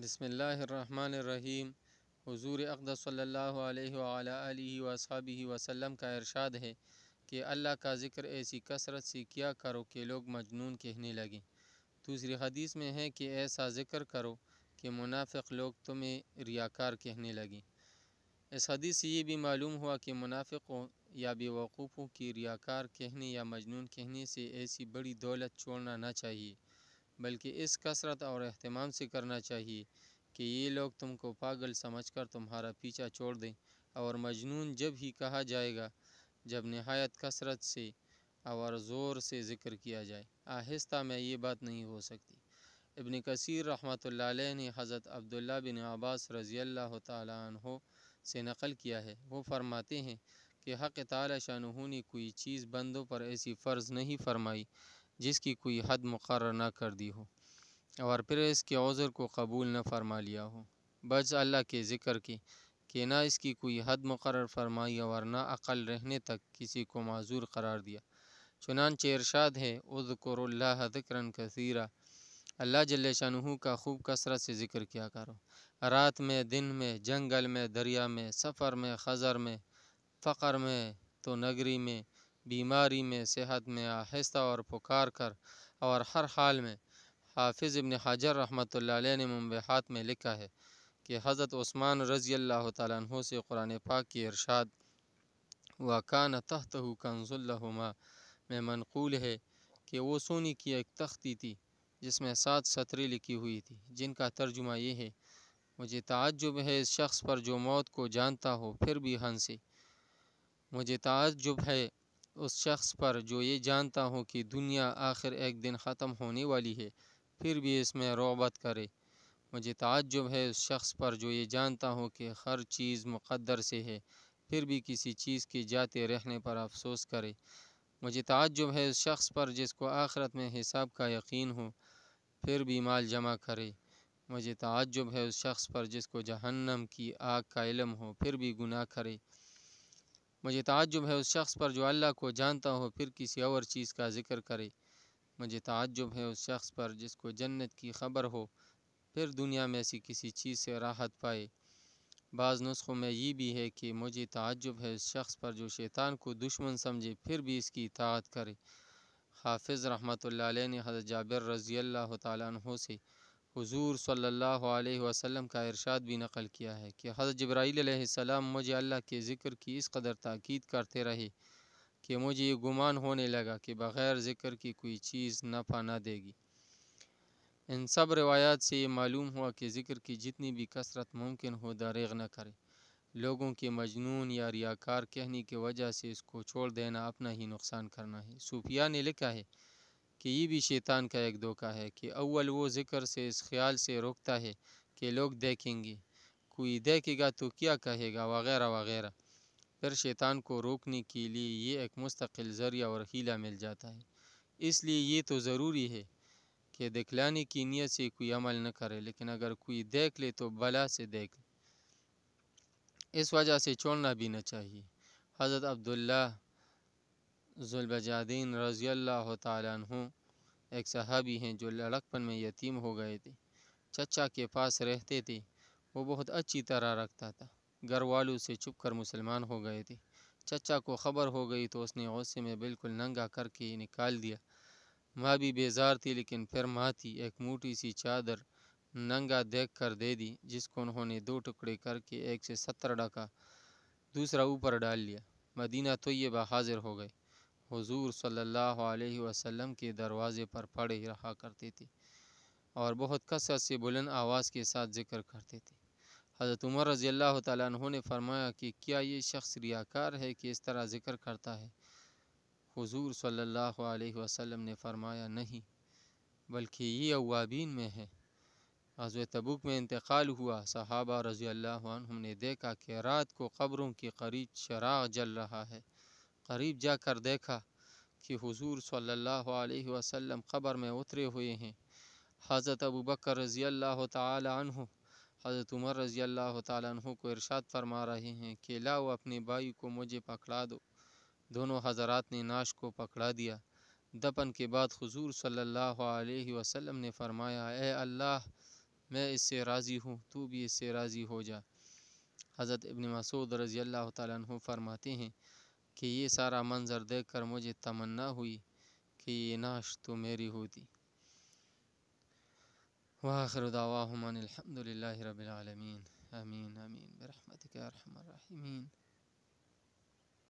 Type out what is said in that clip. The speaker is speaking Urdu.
بسم اللہ الرحمن الرحیم حضور اقدس صلی اللہ علیہ علیہ وآلہ وسلم کا ارشاد ہے کہ اللہ کا ذکر ایسی کثرت سے کیا کرو کہ لوگ مجنون کہنے لگیں دوسری حدیث میں ہے کہ ایسا ذکر کرو کہ منافق لوگ تمہیں ریاکار کہنے لگیں اس حدیث سے یہ بھی معلوم ہوا کہ منافقوں یا بیوقوفوں کی ریاکار کہنے یا مجنون کہنے سے ایسی بڑی دولت چھوڑنا نہ چاہیے بلکہ اس کثرت اور اہتمام سے کرنا چاہیے کہ یہ لوگ تم کو پاگل سمجھ کر تمہارا پیچھا چھوڑ دیں اور مجنون جب ہی کہا جائے گا جب نہایت کثرت سے اور زور سے ذکر کیا جائے آہستہ میں یہ بات نہیں ہو سکتی ابن کثیر رحمۃ اللہ علیہ نے حضرت عبداللہ بن عباس رضی اللہ تعالیٰ عنہ سے نقل کیا ہے وہ فرماتے ہیں کہ حق تعالی شاہ نے کوئی چیز بندوں پر ایسی فرض نہیں فرمائی جس کی کوئی حد مقرر نہ کر دی ہو اور پھر اس کے عذر کو قبول نہ فرما لیا ہو بس اللہ کے ذکر کی کہ نہ اس کی کوئی حد مقرر فرمائی اور نہ عقل رہنے تک کسی کو معذور قرار دیا چنان ارشاد ہے اذکر اللہ ذکر کثیرہ اللہ جل شاہ کا خوب کثرت سے ذکر کیا کرو رات میں دن میں جنگل میں دریا میں سفر میں خزر میں فقر میں تو نگری میں بیماری میں صحت میں آہستہ اور پکار کر اور ہر حال میں حافظ ابن حجر رحمۃ اللہ علیہ نے ممبحات میں لکھا ہے کہ حضرت عثمان رضی اللہ تعالیٰ عنہ سے قرآن پاک کی ارشاد و کان تہ تو کنز اللہ میں منقول ہے کہ وہ سونی کی ایک تختی تھی جس میں سات سطری لکھی ہوئی تھی جن کا ترجمہ یہ ہے مجھے تعجب ہے اس شخص پر جو موت کو جانتا ہو پھر بھی ہنسے مجھے تعجب ہے اس شخص پر جو یہ جانتا ہو کہ دنیا آخر ایک دن ختم ہونے والی ہے پھر بھی اس میں رعبت کرے مجھے تعجب ہے اس شخص پر جو یہ جانتا ہوں کہ ہر چیز مقدر سے ہے پھر بھی کسی چیز کے جاتے رہنے پر افسوس کرے مجھے تعجب ہے اس شخص پر جس کو آخرت میں حساب کا یقین ہو پھر بھی مال جمع کرے مجھے تعجب ہے اس شخص پر جس کو جہنم کی آگ کا علم ہو پھر بھی گناہ کرے مجھے تعجب ہے اس شخص پر جو اللہ کو جانتا ہو پھر کسی اور چیز کا ذکر کرے مجھے تعجب ہے اس شخص پر جس کو جنت کی خبر ہو پھر دنیا میں ایسی کسی چیز سے راحت پائے بعض نسخوں میں یہ بھی ہے کہ مجھے تعجب ہے اس شخص پر جو شیطان کو دشمن سمجھے پھر بھی اس کی اطاعت کرے حافظ رحمۃ اللہ علیہ نے حضرت جابر رضی اللہ تعالیٰ عنہ سے حضور صلی اللہ علیہ وسلم کا ارشاد بھی نقل کیا ہے کہ حضرت جبرائیل علیہ السلام مجھے اللہ کے ذکر کی اس قدر تاکید کرتے رہے کہ مجھے یہ گمان ہونے لگا کہ بغیر ذکر کی کوئی چیز نفع نہ دے گی ان سب روایات سے یہ معلوم ہوا کہ ذکر کی جتنی بھی کثرت ممکن ہو دریغ نہ کرے لوگوں کے مجنون یا ریاکار کہنے کی وجہ سے اس کو چھوڑ دینا اپنا ہی نقصان کرنا ہے صوفیہ نے لکھا ہے کہ یہ بھی شیطان کا ایک دھوکہ ہے کہ اول وہ ذکر سے اس خیال سے روکتا ہے کہ لوگ دیکھیں گے کوئی دیکھے گا تو کیا کہے گا وغیرہ وغیرہ پھر شیطان کو روکنے کے لیے یہ ایک مستقل ذریعہ اور ہیلا مل جاتا ہے اس لیے یہ تو ضروری ہے کہ دکھلانے کی نیت سے کوئی عمل نہ کرے لیکن اگر کوئی دیکھ لے تو بلا سے دیکھ اس وجہ سے چھوڑنا بھی نہ چاہیے حضرت عبداللہ ذوالبجادین رضی اللہ تعالیٰ عنہ ایک صحابی ہیں جو لڑکپن میں یتیم ہو گئے تھے چچا کے پاس رہتے تھے وہ بہت اچھی طرح رکھتا تھا گھر والوں سے چھپ کر مسلمان ہو گئے تھے چچا کو خبر ہو گئی تو اس نے غصے میں بالکل ننگا کر کے نکال دیا ماں بھی بیزار تھی لیکن پھر ماں تھی ایک موٹی سی چادر ننگا دیکھ کر دے دی جس کو انہوں نے دو ٹکڑے کر کے ایک سے ستر ڈکا دوسرا اوپر ڈال لیا مدینہ تو یہ بہ حاضر ہو گئے حضور صلی اللہ علیہ وسلم کے دروازے پر پڑھ ہی رہا کرتے تھے اور بہت کثرت سے بلند آواز کے ساتھ ذکر کرتے تھے حضرت عمر رضی اللہ تعالیٰ عنہ نے فرمایا کہ کیا یہ شخص ریاکار ہے کہ اس طرح ذکر کرتا ہے حضور صلی اللہ علیہ وسلم نے فرمایا نہیں بلکہ یہ اوابین میں ہے حضرت میں انتقال ہوا صحابہ رضی اللہ عنہ نے دیکھا کہ رات کو قبروں کے قریب چراغ جل رہا ہے قریب جا کر دیکھا کہ حضور صلی اللہ علیہ وسلم قبر میں اترے ہوئے ہیں حضرت ابو بکر رضی اللہ تعالی عنہ حضرت عمر رضی اللہ تعالی عنہ کو ارشاد فرما رہے ہیں کہ لاؤ اپنے بھائی کو مجھے پکڑا دو دونوں حضرات نے ناش کو پکڑا دیا دفن کے بعد حضور صلی اللہ علیہ وسلم نے فرمایا اے اللہ میں اس سے راضی ہوں تو بھی اس سے راضی ہو جا حضرت ابن مسعود رضی اللہ تعالیٰ فرماتے ہیں کہ یہ سارا منظر دیکھ کر مجھے تمنا ہوئی کہ یہ ناش تو میری ہوتی واخر دعواہم الحمد اللہ رب المین امین امین